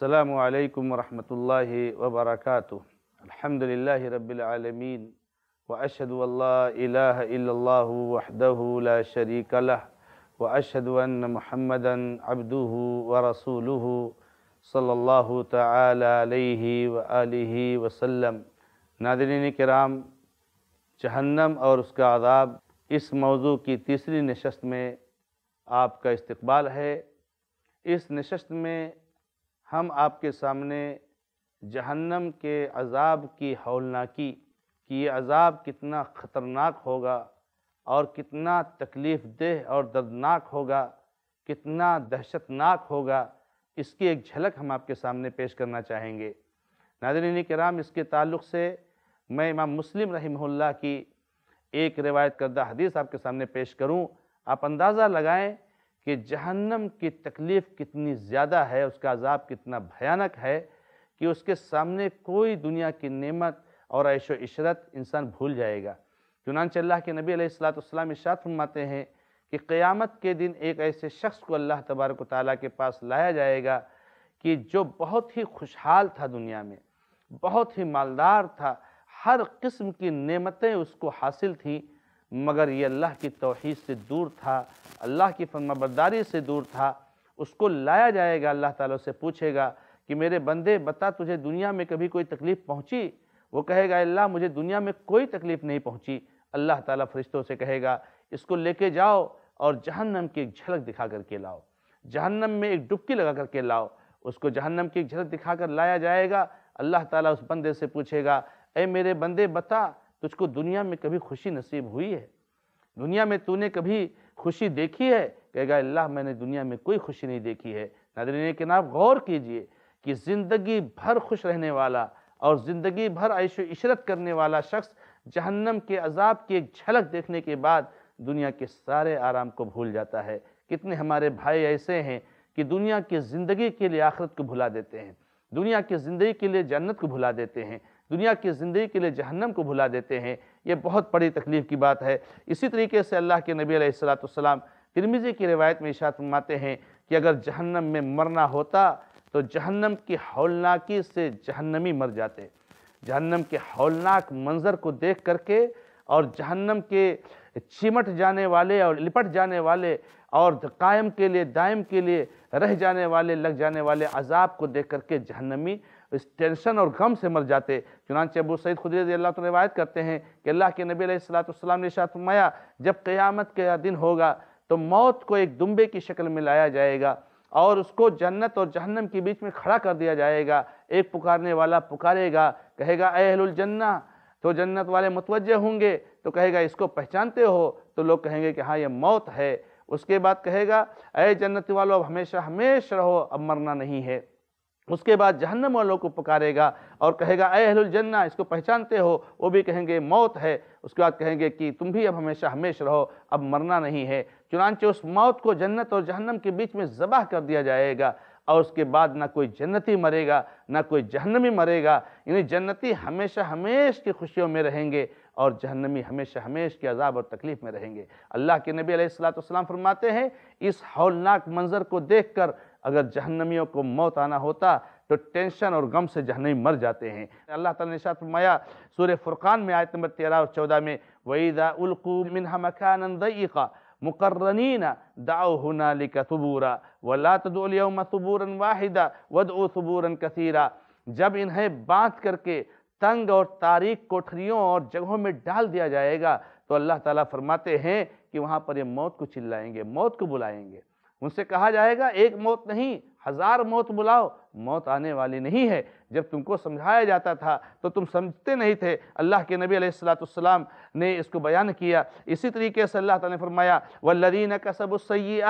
السلام عليكم ورحمة الله وبركاته الحمد لله رب العالمين وأشهد أن لا إله إلا الله وحده لا شريك له وأشهد أن محمدا عبده ورسوله صلى الله تعالى عليه وآله وسلم Nadreen اور اس کا عذاب اس موضوع کی تیسری نشست میں آپ کا استقبال ہے اس نشست میں हम आपके सामने जहन्नम के अजाब की हौलनाकी कि ये अजाब कितना ख़तरनाक होगा और कितना तकलीफ़ देह और दर्दनाक होगा कितना दहशतनाक होगा इसकी एक झलक हम आपके सामने पेश करना चाहेंगे नादरीन कराम इसके ताल्लुक़ से मैं इमाम मुस्लिम रही की एक रिवायत करदा हदीस आपके सामने पेश करूं आप अंदाज़ा लगाएं कि जहन्नम की तकलीफ़ कितनी ज़्यादा है उसका अजाब कितना भयानक है कि उसके सामने कोई दुनिया की नेमत और ऐशो इशरत इंसान भूल जाएगा चुनानच अल्लाह के नबी सलाम इशात फरमाते हैं कि क़यामत के दिन एक ऐसे शख्स को अल्लाह तबारक ताली के पास लाया जाएगा कि जो बहुत ही खुशहाल था दुनिया में बहुत ही मालदार था हर किस्म की नेमतें उसको हासिल थीं मगर ये अल्लाह की तोहद से दूर था अल्लाह की फर्माबरदारी से दूर था उसको लाया जाएगा अल्लाह ताला से पूछेगा कि मेरे बंदे बता तुझे दुनिया में कभी कोई तकलीफ़ पहुँची वो कहेगा अल्लाह मुझे दुनिया में कोई तकलीफ़ नहीं पहुँची अल्लाह ताला फरिश्तों से कहेगा इसको लेके जाओ और जहन्नम की एक झलक दिखा करके लाओ जहन्नम में एक डुबकी लगा करके लाओ उसको जहन्नम की एक झलक दिखा कर लाया जाएगा अल्लाह ताला उस बंदे से पूछेगा ए मेरे बंदे बता तुझको दुनिया में कभी खुशी नसीब हुई है दुनिया में तूने कभी खुशी देखी है कहेगा अल्लाह मैंने दुनिया में कोई खुशी नहीं देखी है नादरीन के नाम गौर कीजिए कि ज़िंदगी भर खुश रहने वाला और ज़िंदगी भर ऐश इशरत करने वाला शख्स जहन्नम के अजाब की एक झलक देखने के बाद दुनिया के सारे आराम को भूल जाता है कितने हमारे भाई ऐसे हैं कि दुनिया की ज़िंदगी के लिए आखरत को भुला देते हैं दुनिया की ज़िंदगी के लिए जन्नत को भुला देते हैं दुनिया की ज़िंदगी के लिए जहन्नम को भुला देते हैं ये बहुत बड़ी तकलीफ़ की बात है इसी तरीके से अल्लाह के नबी सलाम तिरमिज़ी की रिवायत में इशात मनाते हैं कि अगर जहन्नम में मरना होता तो जहन्नम की हौलनाकी से जहन्नमी मर जाते जहन्नम के हौलनाक मंज़र को देख करके और जहन्नम के चिमट जाने वाले और लिपट जाने वाले और कायम के लिए दायम के लिए रह जाने वाले लग जाने वाले अजाब को देख करके जहन्नमी इस टेंशन और गम से मर जाते चुनानचे अबू सैद खुदी अल्लाह तो रवायत करते हैं कि अल्लाह के नबी सलाम ने शातमाया जब क़यामत का दिन होगा तो मौत को एक दुम्बे की शक्ल में लाया जाएगा और उसको जन्नत और जहन्नम के बीच में खड़ा कर दिया जाएगा एक पुकारने वाला पुकारेगा कहेगा अहलुलजन्ना तो जन्नत वाले मुतवजह होंगे तो कहेगा इसको पहचानते हो तो लोग कहेंगे कि हाँ ये मौत है उसके बाद कहेगा अ जन्नत वालों अब हमेशा हमेश रहो अब मरना नहीं है उसके बाद जहन्नम वालों को पुकारेगा और कहेगा जन्ना इसको पहचानते हो वो भी कहेंगे मौत है उसके बाद कहेंगे कि तुम भी अब हमेशा हमेश रहो अब मरना नहीं है चुनानचे उस मौत को जन्नत और जहन्नम के बीच में ज़बह कर दिया जाएगा और उसके बाद ना कोई जन्नती मरेगा ना कोई जहन्नमी मरेगा यानी जन्नती हमेशा हमेश की खुशियों में रहेंगे और जहन्नमी हमेशा हमेश के अजाब और तकलीफ़ में रहेंगे अल्लाह के नबी सलाम फरमाते हैं इस हौलनाक मंज़र को देख कर अगर जहन्नमियों को मौत आना होता तो टेंशन और गम से जहनमी मर जाते हैं अल्लाह ताला ने शातमाया सूर्य फुरकान में आयत नंबर तेरह और चौदह में वईदा उल्कू मिनहा मकानंदीका मुकर्रनीन दाओ हुनालिका सबूरा वला तदोलियम सबूरन वाहिदा वद ओ कसीरा जब इन्हें बांध करके तंग और तारीख कोठरियों और जगहों में डाल दिया जाएगा तो अल्लाह ताला फरमाते हैं कि वहाँ पर ये मौत को चिल्लाएंगे मौत को बुलाएंगे उनसे कहा जाएगा एक मौत नहीं हजार मौत बुलाओ मौत आने वाली नहीं है जब तुमको समझाया जाता था तो तुम समझते नहीं थे अल्लाह के नबी अलैहिस्सलाम ने इसको बयान किया इसी तरीके से अल्लाह ताला ने फरमाया वल्लरीन कसब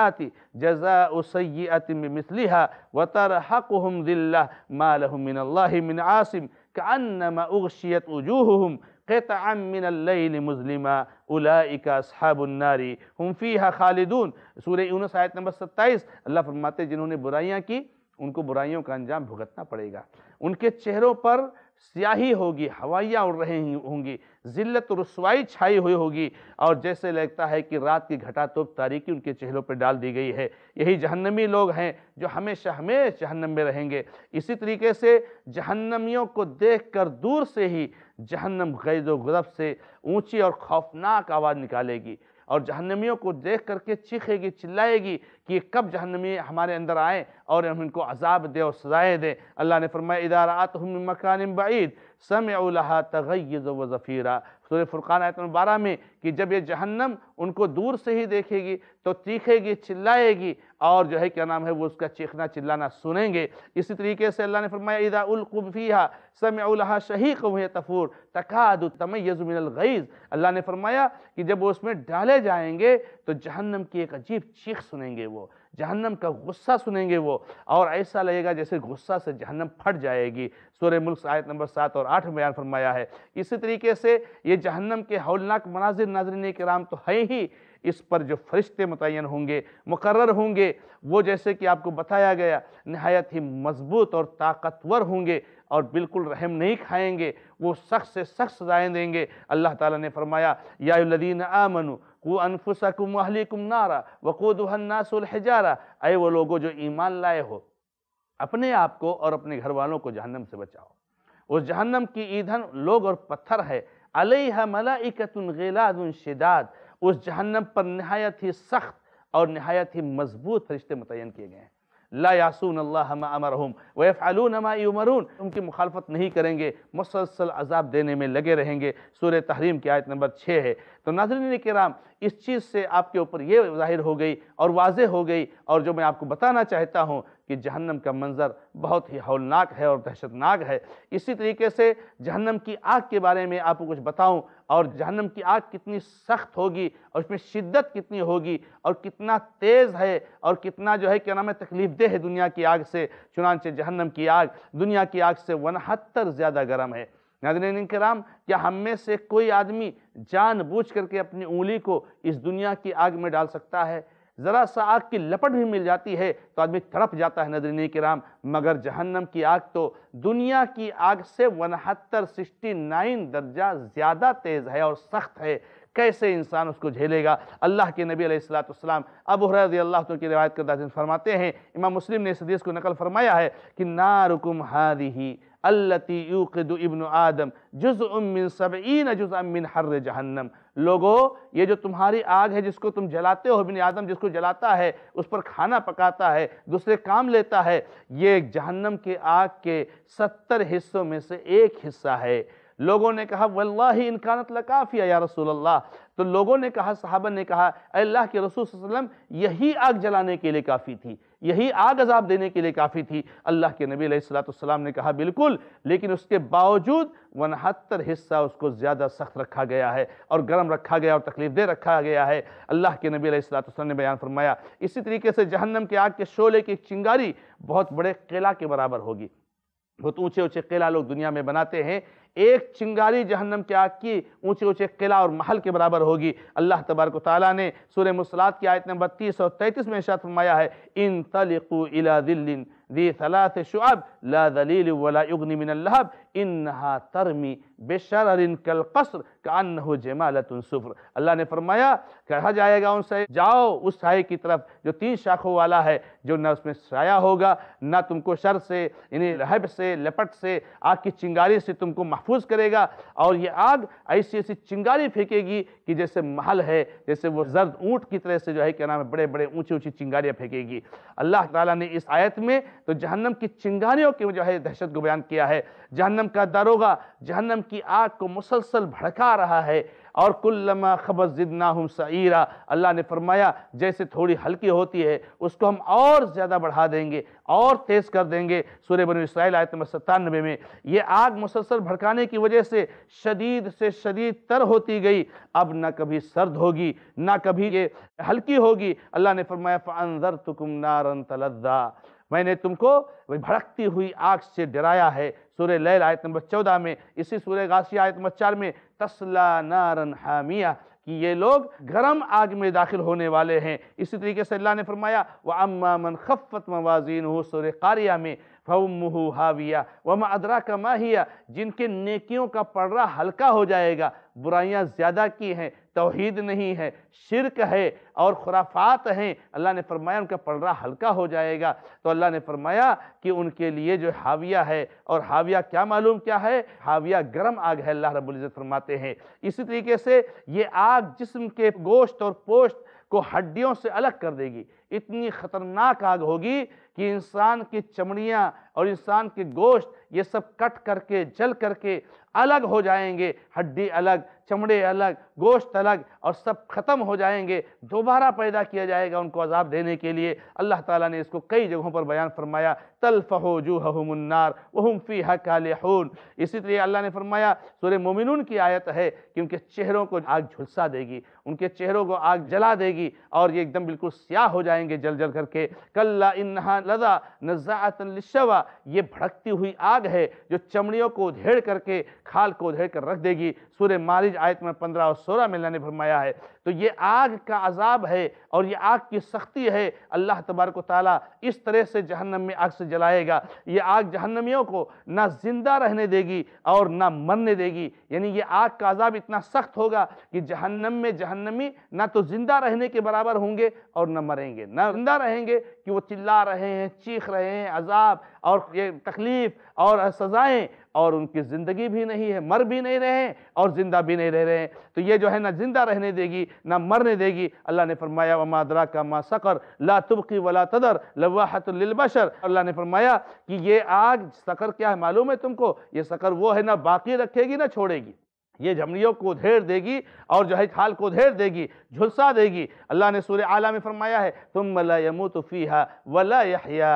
आती जजा उसय्यति मिसलिहा व तरहकुहुम दिल्ला मा मिन आसिम कअन्नमा उगशियत वजूहुहुम मुजलिमा उलाइकाबनारी हम फ़ीहा खालिदून सूर्य यूनुस नंबर 27 अल्लाह फरमाते जिन्होंने बुराइयाँ की उनको बुराइयों का अंजाम भुगतना पड़ेगा उनके चेहरों पर स्याही होगी हवाइयाँ उड़ रहे होंगी ज़िल्लत रसवाई छाई हुई होगी और जैसे लगता है कि रात की घटा तो तारीकी उनके चेहरों पर डाल दी गई है यही जहन्नमी लोग हैं जो हमेशा हमेशा जहन्नम में रहेंगे इसी तरीके से जहन्नमियों को देख कर दूर से ही जहन्नम गैज़ गरब से ऊंची और खौफनाक आवाज़ निकालेगी और जहन्नमियों को देख करके चीखेगी चिल्लाएगी कि कब जहन्नमी हमारे अंदर आए और हम इनको अजाब दे और सजाए दें अल्लाह ने फरमाया इदारात हम मकान बईद सम तगैज़ व ज़फ़ीरा सूर्य फुरकान आयतन बारह में कि जब ये जहन्नम उनको दूर से ही देखेगी तो चीखेगी चिल्लाएगी और जो है क्या नाम है वो उसका चीखना चिल्लाना सुनेंगे इसी तरीके से अल्लाह ने फरमाया इदा उलकुफ़िया समहा शहीक हुए तफूर तकाद तमयज़मिनगैज़ अल्लाह ने फरमाया कि जब वो उसमें डाले जाएंगे तो जहन्नम की एक अजीब चीख सुनेंगे वो जहन्नम का गुस्सा सुनेंगे वो और ऐसा लगेगा जैसे गुस्सा से जहन्नम फट जाएगी सूर्य मुल्क आयत नंबर सात और आठ बयान फरमाया है इसी तरीके से ये जहन्नम के हौलनाक मनाजिर नाजरन कराम तो है ही इस पर जो फरिश्ते मुतन होंगे मुकर होंगे वो जैसे कि आपको बताया गया नहायत ही मजबूत और ताकतवर होंगे और बिल्कुल रहम नहीं खाएंगे वो सख्त से सख्त सजाएँ देंगे अल्लाह ताला ने फरमाया यादीन आमनू कु अनफुसकुम अहलिकुम नारा वक़ुदनासुलहजारा अय वो लोगों जो ईमान लाए हो अपने आप को और अपने घर वालों को जहन्नम से बचाओ उस जहन्नम की ईंधन लोग और पत्थर है अलह मलाइकतुन गलादुन शिदाद उस जहन्नम पर नहायत ही सख्त और नहायत ही मजबूत फरिश्ते मुतन किए गए हैं ला यासून अल्लाह अमरहम व फ़ालून उमरून उनकी मुखालफत नहीं करेंगे मुसलसल अजाब देने में लगे रहेंगे सूर्य तहरीम की आयत नंबर छः है तो नाजरन कराम इस चीज़ से आपके ऊपर ये जाहिर हो गई और वाज हो गई और जो मैं आपको बताना चाहता हूँ कि जहन्नम का मंज़र बहुत ही हौलनाक है और दहशतनाक है इसी तरीके से जहन्नम की आग के बारे में आपको कुछ बताऊं और जहन्नम की आग कितनी सख्त होगी और उसमें शिद्दत कितनी होगी और कितना तेज़ है और कितना जो है क्या नाम है तकलीफ देह है दुनिया की आग से चुनानचे जहन्नम की आग दुनिया की आग से वनहत्तर ज़्यादा गर्म है नाजरन कराम क्या हम में से कोई आदमी जानबूझ करके अपनी उंगली को इस दुनिया की आग में डाल सकता है ज़रा सा आग की लपट भी मिल जाती है तो आदमी तड़प जाता है नजरन कराम मगर जहन्नम की आग तो दुनिया की आग से वनहत्तर सिक्सटी नाइन दर्जा ज़्यादा तेज़ है और सख्त है कैसे इंसान उसको झेलेगा अल्लाह के नबी अलैहिस्सलाम अब रजी अल्लाह तो की रिवायत करदा फरमाते हैं इमाम मुस्लिम ने इस हदीस को नकल फरमाया है कि नारुकुम ही अल्लती यूकद इब्न आदम जुज़ उमिन सबीन जुज़ अमिन हर जहन्नम लोगो ये जो तुम्हारी आग है जिसको तुम जलाते हो इबिन आदम जिसको जलाता है उस पर खाना पकाता है दूसरे काम लेता है ये जहन्नम के आग के सत्तर हिस्सों में से एक हिस्सा है लोगों ने कहा वल्ला ही इनकानत लकाफिया या रसूल अल्लाह तो लोगों ने कहा साहबा ने कहा अल्लाह के रसूल वसम यही आग जलाने के लिए काफ़ी थी यही आग अजाब देने के लिए काफ़ी थी अल्लाह के नबी सलाम ने कहा बिल्कुल लेकिन उसके बावजूद वनहत्तर हिस्सा उसको ज़्यादा सख्त रखा गया है और गर्म रखा गया और तकलीफ दे रखा गया है अल्लाह के नबी सलाम ने बयान फरमाया इसी तरीके से जहन्नम के आग के शोले की चिंगारी बहुत बड़े किला के बराबर होगी बहुत ऊँचे ऊँचे किला लोग दुनिया में बनाते हैं एक चिंगारी जहन्नम की आग की ऊंचे ऊंचे किला और महल के बराबर होगी अल्लाह तबारक ताली ने सूर्य मुसलात की आयत नंबर तीस और तैंतीस में शात फरमाया है इन तलकू इला दिल्लिन दी सलात शुअब ला दलील वला युगनी मिन इन्हा तरमी बेशरिन कल कसर कान हो जमालत अल्लाह ने फरमाया कहा जाएगा उनसे जाओ उस साय की तरफ जो तीन शाखों वाला है जो ना उसमें साया होगा ना तुमको शर से इन्हें रहब से लपट से आग की चिंगारी से तुमको महफूज करेगा और ये आग ऐसी ऐसी चिंगारी फेंकेगी कि जैसे महल है जैसे वो जर्द ऊँट की तरह से जो है क्या नाम है बड़े बड़े ऊँची ऊँची चिंगारियाँ फेंकेगी अल्लाह ताला ने इस आयत में तो जहन्नम की चिंगारियों के जो है दहशत को बयान किया है जहन्नम का दरोगा जहन्नम की आग को मुसलसल भड़का रहा है और कुल्लमा खबर जिदना हम सईरा अल्लाह ने फरमाया जैसे थोड़ी हल्की होती है उसको हम और ज़्यादा बढ़ा देंगे और तेज़ कर देंगे सूर्य बन इसराइल आयत नंबर सत्तानबे में ये आग मुसलसल भड़काने की वजह से शदीद से शदीद तर होती गई अब ना कभी सर्द होगी ना कभी ये हल्की होगी अल्लाह ने फरमाया फ़ानजर तुकुम नारन तलदा मैंने तुमको भड़कती हुई आग से डराया है सूर्य लैल आयत नंबर चौदह में इसी सूर्य गासी आयत नंबर चार में तस्ला नारन हामिया कि ये लोग गर्म आग में दाखिल होने वाले हैं इसी तरीके से अल्लाह ने फरमाया व अम्मा मन खफ़त मवाजीन हो सुर कारिया में फ़महू हाविया व अदरा का माहिया जिनके नेकियों का पड़ा हल्का हो जाएगा बुराइयां ज़्यादा की हैं तोहद नहीं है शिरक है और खुराफात हैं अल्लाह ने फरमाया उनका पलड़ा हल्का हो जाएगा तो अल्लाह ने फरमाया कि उनके लिए जो हाविया है और हाविया क्या मालूम क्या है हाविया गर्म आग है अल्लाह रबुल्ज़त फरमाते हैं इसी तरीके से ये आग जिसम के गोश्त और पोश्त को हड्डियों से अलग कर देगी इतनी ख़तरनाक आग होगी कि इंसान की चमड़ियाँ और इंसान के गोश्त ये सब कट करके जल करके अलग हो जाएंगे हड्डी अलग चमड़े अलग गोश्त अलग और सब ख़त्म हो जाएंगे दोबारा पैदा किया जाएगा उनको अजाब देने के लिए अल्लाह ताला ने इसको कई जगहों पर बयान फरमाया हो जूहमुन्नार वहम फ़ी हून इसी तरह अल्लाह ने फरमाया सूर्य मोमिन की आयत है कि उनके चेहरों को आग झुलसा देगी उनके चेहरों को आग जला देगी और ये एकदम बिल्कुल स्याह हो जाएंगे जल जल करके कल्ला इन्हा लदा नज़ातन लिशवा ये भड़कती हुई आग है जो चमड़ियों को उधेड़ करके खाल को उधेड़ कर रख देगी सूर्य मारिज आयत में पंद्रह और सोलह में लाने फरमाया है तो ये आग का अजाब है और ये आग की सख्ती है अल्लाह तबारक ताली इस तरह से जहन्नम में आग से जलाएगा ये आग जहन्नमियों को ना ज़िंदा रहने देगी और ना मरने देगी यानी ये आग का अजाब इतना सख्त होगा कि जहन्नम में जहन्नमी ना तो ज़िंदा रहने के बराबर होंगे और ना मरेंगे ना ज़िंदा रहेंगे कि वो चिल्ला रहे हैं चीख रहे हैं अजाब और ये तकलीफ़ और सज़ाएँ और उनकी ज़िंदगी भी नहीं है मर भी नहीं रहे और ज़िंदा भी नहीं रह रहे हैं तो ये जो है ना ज़िंदा रहने देगी ना मरने देगी अल्लाह ने फरमाया व वमादरा का मा सकर ला तुबकी वला तदर लवाहतुलबशर अल्लाह ने फरमाया कि ये आग सकर क्या है मालूम है तुमको ये सकर वो है ना बाकी रखेगी ना छोड़ेगी ये झमड़ियों को घेर देगी और जो है खाल को घेर देगी झुलसा देगी अल्लाह ने सूर्य आला में फरमाया है तुम मला यमू फ़ीहा वला यहया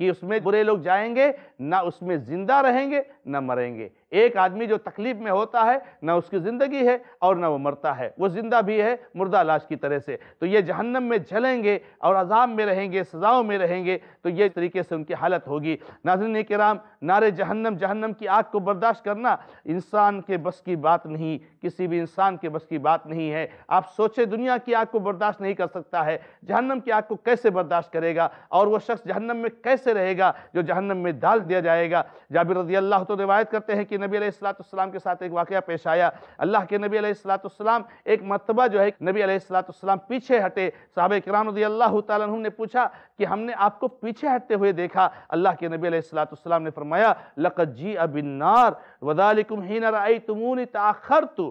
कि उसमें बुरे लोग जाएंगे ना उसमें जिंदा रहेंगे ना मरेंगे एक आदमी जो तकलीफ में होता है ना उसकी ज़िंदगी है और ना वो मरता है वो ज़िंदा भी है मुर्दा लाश की तरह से तो ये जहन्नम में जलेंगे और अजाब में रहेंगे सज़ाओं में रहेंगे तो ये तरीके से उनकी हालत होगी नाजन कराम नारे जहन्नम जहन्नम की आग को बर्दाश्त करना इंसान के बस की बात नहीं किसी भी इंसान के बस की बात नहीं है आप सोचे दुनिया की आग को बर्दाश्त नहीं कर सकता है जहन्नम की आग को कैसे बर्दाश्त करेगा और वह शख्स जहन्नम में कैसे रहेगा जो जहन्नम में डाल दिया जाएगा जाबिर रजी अल्लाह तो रिवायत करते हैं कि नबी सलाम के साथ एक वाक़ पेश आया अल्लाह के नबी सलाम एक मरतबा जो है नबी सलाम पीछे हटे साहब कराम तुम ने पूछा कि हमने आपको पीछे हटते हुए देखा अल्लाह के नबी सलाम ने फरमाया लकत जी अबिनार वदालिकुम ही नई तुमून ताखर तो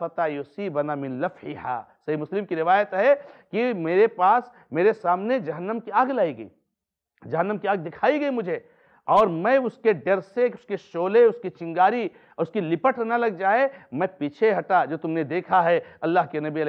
फता युसी बना मिन लफ़ीहा सही मुस्लिम की रिवायत है कि मेरे पास मेरे सामने जहन्नम की आग लाई गई जहन्नम की आग दिखाई गई मुझे और मैं उसके डर से उसके शोले उसकी चिंगारी उसकी लिपट न लग जाए मैं पीछे हटा जो तुमने देखा है अल्लाह के नबी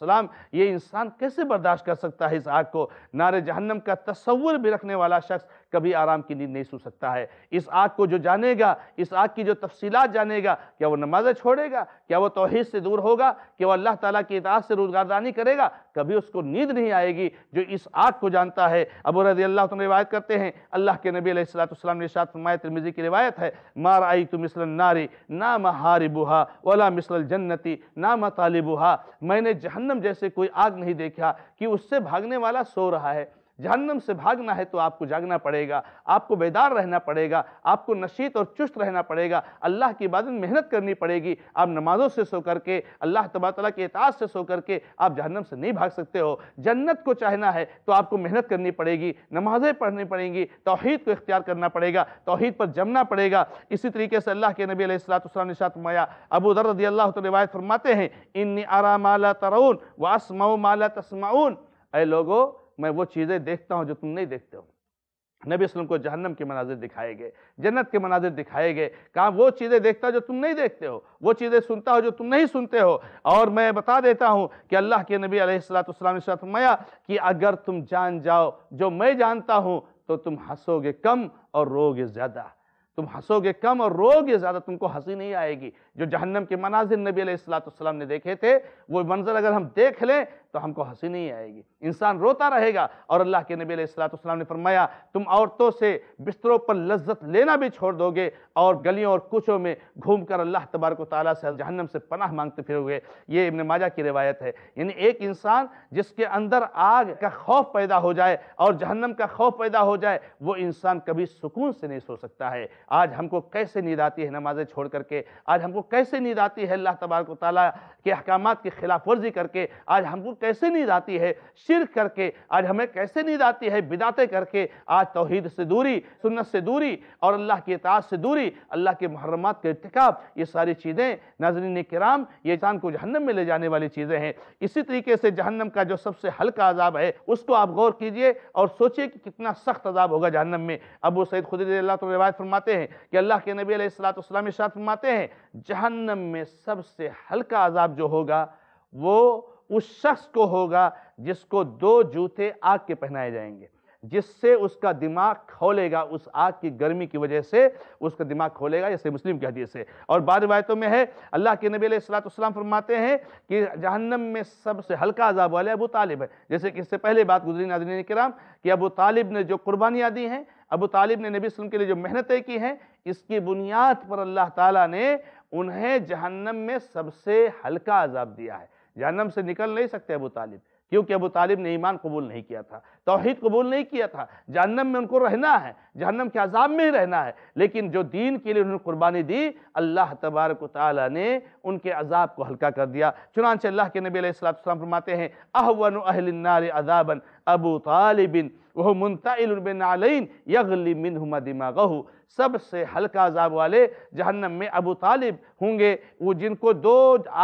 सलाम ये इंसान कैसे बर्दाश्त कर सकता है इस आग को नारे जहन्नम का तस्वुर भी रखने वाला शख्स कभी आराम की नींद नहीं सो सकता है इस आग को जो जानेगा इस आग की जो तफसीलात जानेगा क्या वो नमाजें छोड़ेगा क्या वो तोहद से दूर होगा क्या वो अल्लाह ताला की इतिहास से रोजगारदानी करेगा कभी उसको नींद नहीं आएगी जो इस आग को जानता है अब रजी अल्लाह तुम रिवायत करते हैं अल्लाह के नबी सलाम ने शाह फरमाया तिरमिजी की रिवायत है मार आई तुम मिसल नारी ना हारी बुहा ओला मिसल जन्नती ना तालिबुहा मैंने जहन्नम जैसे कोई आग नहीं देखा कि उससे भागने वाला सो रहा है जहन्नम से भागना है तो आपको जागना पड़ेगा आपको बेदार रहना पड़ेगा आपको नशीत और चुस्त रहना पड़ेगा अल्लाह की इबादत मेहनत करनी पड़ेगी आप नमाजों से सो करके अल्लाह तबातला के एताज से सो करके आप जहन्नम से नहीं भाग सकते हो जन्नत को चाहना है तो आपको मेहनत करनी पड़ेगी नमाजें पढ़नी पड़ेंगी तोहहीद को इख्तियार करना पड़ेगा तोहहीद पर जमना पड़ेगा इसी तरीके से अल्लाह के नबी सलाम माया अबू दर रदी अल्लाह रिवायत फरमाते हैं इन आरा माला तरून वासमा माला तस्माउन ए लोगों मैं वो चीज़ें देखता हूँ जो तुम नहीं देखते हो नबी वसलम को जहन्नम के मनाजिर दिखाए गए जन्नत के मनाजिर दिखाए गए कहा वो चीज़ें देखता जो तुम नहीं देखते हो वो चीज़ें सुनता हो जो तुम नहीं सुनते हो और मैं बता देता हूँ कि अल्लाह के नबी अलैहिस्सलाम ने फरमाया कि अगर तुम जान जाओ जो मैं जानता हूँ तो तुम हंसोगे कम और रोगे ज़्यादा तुम हंसोगे कम और रोगे ज़्यादा तुमको हंसी नहीं आएगी जो जहन्नम के मनाजिर नबी अलैहिस्सलाम ने देखे थे वो मंजर अगर हम देख लें तो हमको हंसी नहीं आएगी इंसान रोता रहेगा और अल्लाह के नबी सलाम ने फरमाया तुम औरतों से बिस्तरों पर लज्जत लेना भी छोड़ दोगे और गलियों और कुचों में घूम कर अल्लाह तबारक ताली से जहन्नम से पनाह मांगते फिरोगे ये इबन माजा की रिवायत है यानी एक इंसान जिसके अंदर आग का खौफ पैदा हो जाए और जहन्नम का खौफ पैदा हो जाए वो इंसान कभी सुकून से नहीं सो सकता है आज हमको कैसे नींद आती है नमाजें छोड़ करके आज हमको कैसे नींद आती है अल्लाह तबारक ताली के अहकाम की खिलाफ वर्जी करके आज हमको कैसे नींद आती है शिर करके आज हमें कैसे नींद आती है बिदाते करके आज तोहहीद से दूरी सुन्नत से दूरी और अल्लाह की ताज़ से दूरी अल्लाह के महरमत के इरतकब ये सारी चीज़ें नाजरीन कराम ये इंसान को जहन्नम में ले जाने वाली चीज़ें हैं इसी तरीके से जहन्नम का जो सबसे हल्का अजाब है उसको आप गौर कीजिए और सोचिए कि कितना सख्त अजाब होगा जहन्नम में अबू सैद खुद अल्लाह तो रिवायत फरमाते हैं कि अल्लाह के नबी अलैहिस्सलाम इशात फरमाते हैं जहन्नम में सबसे हल्का अजाब जो होगा वो उस शख्स को होगा जिसको दो जूते आग के पहनाए जाएंगे जिससे उसका दिमाग खोलेगा उस आग की गर्मी की वजह से उसका दिमाग खोलेगा जैसे मुस्लिम की हदीस से और बाद रिवायतों में है अल्लाह के नबी सलाम फरमाते हैं कि जहन्नम में सबसे हल्का अजाब वाले अबू तालिब है जैसे कि इससे पहले बात गुजरी नाजरीन कराम कि अबू तालिब ने जो कुर्बानियाँ दी हैं अबू तालिब ने नबी वसलम के लिए जो मेहनतें की हैं इसकी बुनियाद पर अल्लाह ताली ने उन्हें जहन्नम में सबसे हल्का अजाब दिया है जहनम से निकल नहीं सकते अबू तालिब क्योंकि अबू तालिब ने ईमान कबूल नहीं किया था तोहहीद कबूल नहीं किया था जहन्नम में उनको रहना है जहन्नम के अजाब में ही रहना है लेकिन जो दीन के लिए उन्होंने कुर्बानी दी अल्लाह तबारक ताली ने उनके अजाब को हल्का कर दिया चुनानच अल्लाह के नबी अलैहिस्सलाम फरमाते हैं अहवन अहलनार अजाबन अबू तालिबिन वह मुंतबिन आलिन यगली मिन दिमागहू सबसे हल्का अजाब वाले जहन्नम में अबू तालिब होंगे वो जिनको दो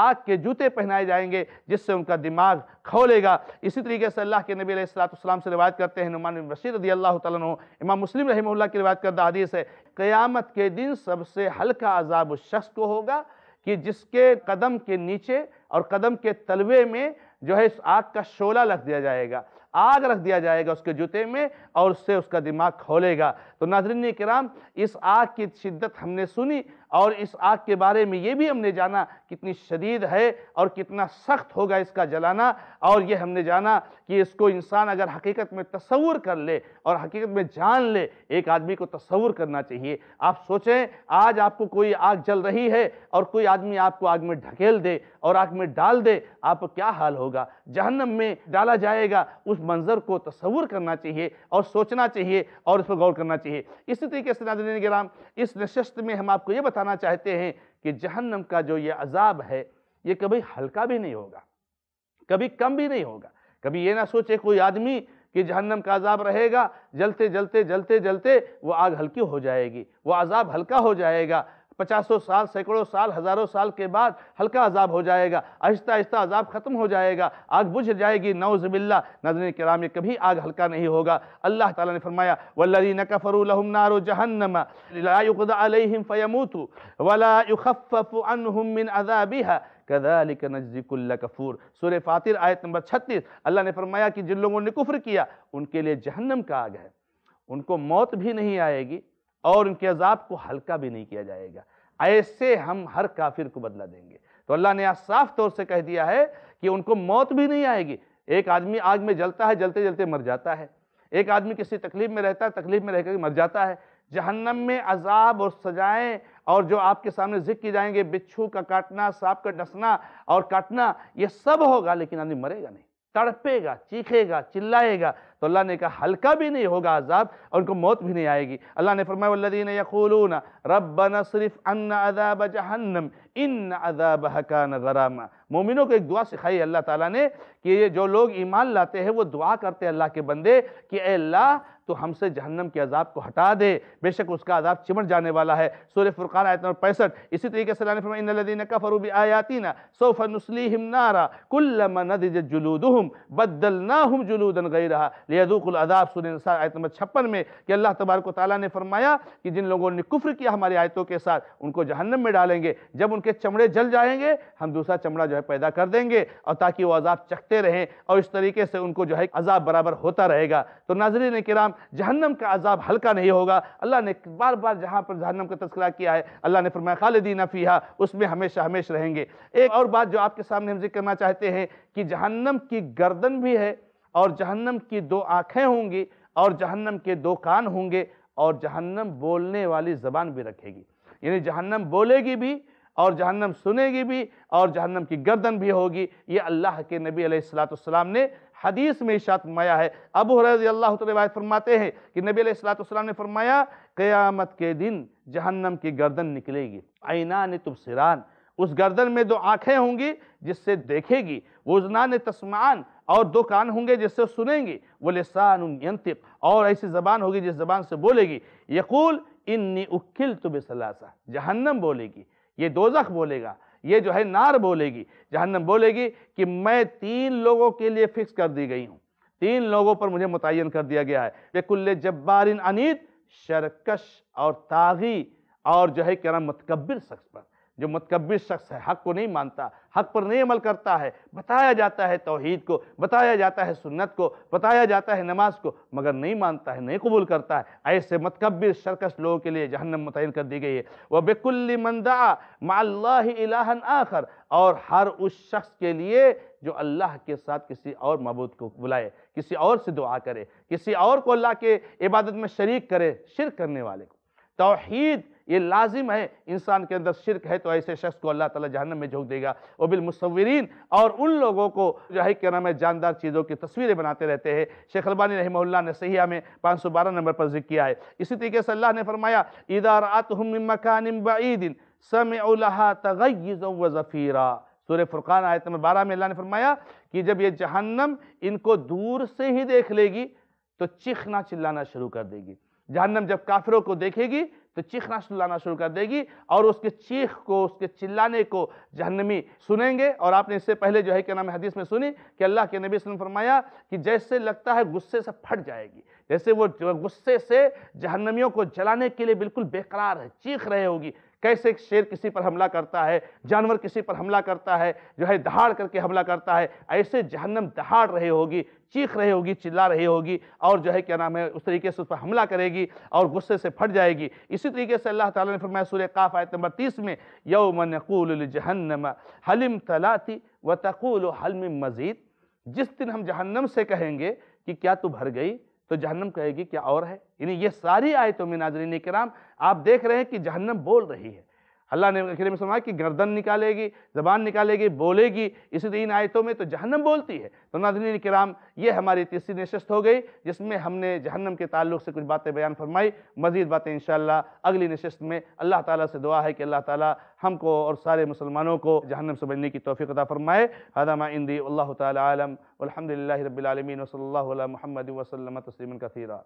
आग के जूते पहनाए जाएंगे जिससे उनका दिमाग खोलेगा इसी तरीके से अल्लाह के नबी सलाम से रिवायत करते हैं नुमान बशीर रदी अल्लाह तु इमाम मुस्लिम रही की रिवायत करदा हदीस है क़यामत के दिन सबसे हल्का अजाब उस शख्स को होगा कि जिसके कदम के नीचे और कदम के तलवे में जो है इस आग का शोला रख दिया जाएगा आग रख दिया जाएगा उसके जूते में और उससे उसका दिमाग खोलेगा तो नाजरन कराम इस आग की शिद्दत हमने सुनी और इस आग के बारे में ये भी हमने जाना कितनी शदीद है और कितना सख्त होगा इसका जलाना और ये हमने जाना कि इसको इंसान अगर हकीकत में तस्वूर कर ले और हकीकत में जान ले एक आदमी को तस्वूर करना चाहिए आप सोचें आज आपको कोई आग जल रही है और कोई आदमी आपको आग में ढकेल दे और आग में डाल दे आपको क्या हाल होगा जहन्नम में डाला जाएगा उस मंज़र को तस्वूर करना चाहिए और सोचना चाहिए और उस पर गौर करना चाहिए है इसी तरीके से नाजरीन ग्राम इस नशस्त में हम आपको ये बताना चाहते हैं कि जहन्नम का जो ये अजाब है ये कभी हल्का भी नहीं होगा कभी कम भी नहीं होगा कभी ये ना सोचे कोई आदमी कि जहन्नम का अजाब रहेगा जलते जलते जलते जलते वो आग हल्की हो जाएगी वो अजाब हल्का हो जाएगा पचासों साल सैकड़ों साल हज़ारों साल के बाद हल्का अजाब हो जाएगा आहिस्ता आहिस्ता अजाब ख़त्म हो जाएगा आग बुझ जाएगी नौजबिल्ला नजर कराम में कभी आग हल्का नहीं होगा अल्लाह ताला ने फरमाया वल्लरी नकफ़रूलहम नारो जहन्नमा लायुकदालहिम फ़यमूतु वलाफ़फ़ुअनहुम मिन अजाबिहा कदालिक नजदिकुल्ला कफूर सूर्य फातिर आयत नंबर छत्तीस अल्लाह ने फरमाया कि जिन लोगों ने कुफ्र किया उनके लिए जहन्नम का आग है उनको मौत भी नहीं आएगी और उनके अजाब को हल्का भी नहीं किया जाएगा ऐसे हम हर काफिर को बदला देंगे तो अल्लाह ने आज साफ तौर से कह दिया है कि उनको मौत भी नहीं आएगी एक आदमी आग में जलता है जलते जलते मर जाता है एक आदमी किसी तकलीफ में रहता है तकलीफ में रहकर मर जाता है जहन्नम में अजाब और सजाएं और जो आपके सामने जिक्र किए जाएंगे बिच्छू का काटना सांप का डसना और काटना ये सब होगा लेकिन आदमी मरेगा नहीं तड़पेगा चीखेगा चिल्लाएगा तो अल्लाह ने कहा हल्का भी नहीं होगा अजाब और उनको मौत भी नहीं आएगी अल्लाह ने फरमायादीन यकूलून रब्बना सिर्फ अन अदाब जहन्नम इन अदाब हकान गरामा मोमिनों को एक दुआ सिखाई अल्लाह ताला ने कि ये जो लोग ईमान लाते हैं वो दुआ करते हैं अल्लाह के बंदे कि अल्लाह तो हमसे जहन्नम के अजाब को हटा दे बेशक उसका अजाब चिमट जाने वाला है सूर्य फुरकान आयत नंबर पैंसठ इसी तरीके से फ़रूबी इन कफरूबी आयातिना सोफ़ नसलीम नारा बदल ना हम जुलूदन गई रहा लियदूकुल अजाब सूर्य आयत नंबर छप्पन में कि अल्लाह तबारक ताली ने फरमाया कि जिन लोगों ने कुफ्र किया हमारी आयतों के साथ उनको जहन्नम में डालेंगे जब उनके चमड़े जल जाएंगे हम दूसरा चमड़ा जो है पैदा कर देंगे और ताकि वो अजाब चखते रहें और इस तरीके से उनको जो है अजाब बराबर होता रहेगा तो नाजरीन कराम जहन्नम का अजाब हल्का नहीं होगा अल्लाह ने बार बार जहाँ पर जहन्नम का तस्करा किया है अल्लाह ने फरमाया खालदीना फ़ीहा उसमें हमेशा हमेशा रहेंगे एक और बात जो आपके सामने हम जिक्र करना चाहते हैं कि जहन्नम की गर्दन भी है और जहन्नम की दो आँखें होंगी और जहन्नम के दो कान होंगे और जहन्नम बोलने वाली ज़बान भी रखेगी यानी जहन्नम बोलेगी भी और जहन्नम सुनेगी भी और जहन्नम की गर्दन भी होगी ये अल्लाह के नबी सलाम ने हदीस में इशात माया है अब अल्लाह फरमाते हैं कि नबी सलाम ने फरमाया क़यामत के दिन जहन्नम की गर्दन निकलेगी आईना ने तुबसरान उस गर्दन में दो आँखें होंगी जिससे देखेगी ने तस्मान और दो कान होंगे जिससे सुनेंगी वो लसान और ऐसी ज़बान होगी जिस ज़बान से बोलेगी यकूल इन्नी उकिल तुब सलासा जहन्नम बोलेगी ये दोजख बोलेगा ये जो है नार बोलेगी जहन्नम बोलेगी कि मैं तीन लोगों के लिए फिक्स कर दी गई हूँ तीन लोगों पर मुझे मुतन कर दिया गया है वे कुल्ले जब्बारिन अनीत शरकश और तागी और जो है क्या नाम मतकबर शख्स पर जो मतकबिर शख्स है हक को नहीं मानता हक पर नहीं अमल करता है बताया जाता है तोहहीद को बताया जाता है सुन्नत को बताया जाता है नमाज को मगर नहीं मानता है नहीं कबूल करता है ऐसे मतकबिर शर्कश लोगों के लिए जहन्नम मुतन कर दी गई है वह बेकुल्ली मंदा माल्लाहन आखर और हर उस शख्स के लिए जो अल्लाह के साथ किसी और मबूद को बुलाए किसी और से दुआ करे किसी और को अल्लाह के इबादत में शरीक करे शिर करने वाले को तोहहीद ये लाजिम है इंसान के अंदर शिरक है तो ऐसे शख्स को अल्लाह ताला जहन्नम में झोंक देगा बिल मुसवरीन और उन लोगों को जो है क्या नाम है जानदार चीज़ों की तस्वीरें बनाते रहते हैं शेख अलबानी रहमल्ला ने सहिया में पाँच सौ बारह नंबर पर जिक्र किया है इसी तरीके से अल्लाह ने फरमाया इदारात मकान बीदिन समा तगैज़ व ज़फ़ीरा फुरकान आयत नंबर बारह में अल्लाह ने फरमाया कि जब ये जहन्नम इनको दूर से ही देख लेगी तो चीखना चिल्लाना शुरू कर देगी जहन्नम जब काफिरों को देखेगी तो चीखना चिल्लाना शुरू कर देगी और उसके चीख को उसके चिल्लाने को जहनमी सुनेंगे और आपने इससे पहले जो है क्या नाम हदीस में सुनी कि अल्लाह के नबी ने फरमाया कि जैसे लगता है गुस्से से फट जाएगी जैसे वो गुस्से से जहनमियों को जलाने के लिए बिल्कुल बेकरार है चीख रहे होगी कैसे शेर किसी पर हमला करता है जानवर किसी पर हमला करता है जो है दहाड़ करके हमला करता है ऐसे जहन्नम दहाड़ रही होगी चीख रही होगी चिल्ला रही होगी और जो है क्या नाम है उस तरीके से उस पर हमला करेगी और गुस्से से फट जाएगी इसी तरीके से अल्लाह ताला ने फरमाया सूर्य काफ आयत नंबर तीस में यौमन जहन्नम हलिम तलाती व तकूल हलम मजीद जिस दिन हम जहन्नम से कहेंगे कि क्या तू भर गई तो जहन्नम कहेगी क्या और है यानी ये सारी आयतों में नाजरीन कराम आप देख रहे हैं कि जहन्नम बोल रही है अल्लाह ने आखिर में समाया कि गर्दन निकालेगी ज़बान निकालेगी बोलेगी इसी इन आयतों में तो जहन्नम बोलती है तो नादरीन कराम ये हमारी तीसरी नशस्त हो गई जिसमें हमने जहन्नम के ताल्लुक से कुछ बातें बयान फरमाई मज़ीद बातें इन अगली नशस्त में अल्लाह ताली से दुआ है कि अल्लाह ताली हमको और सारे मुसलमानों को जहन्नम से बनने की तोफ़ी अदा फ़रमाए हदामा इंदी अल्लाह तलम अलहमदिल्ला रबीआलमीन वसल महमद वसलम तस्लीम कसीरा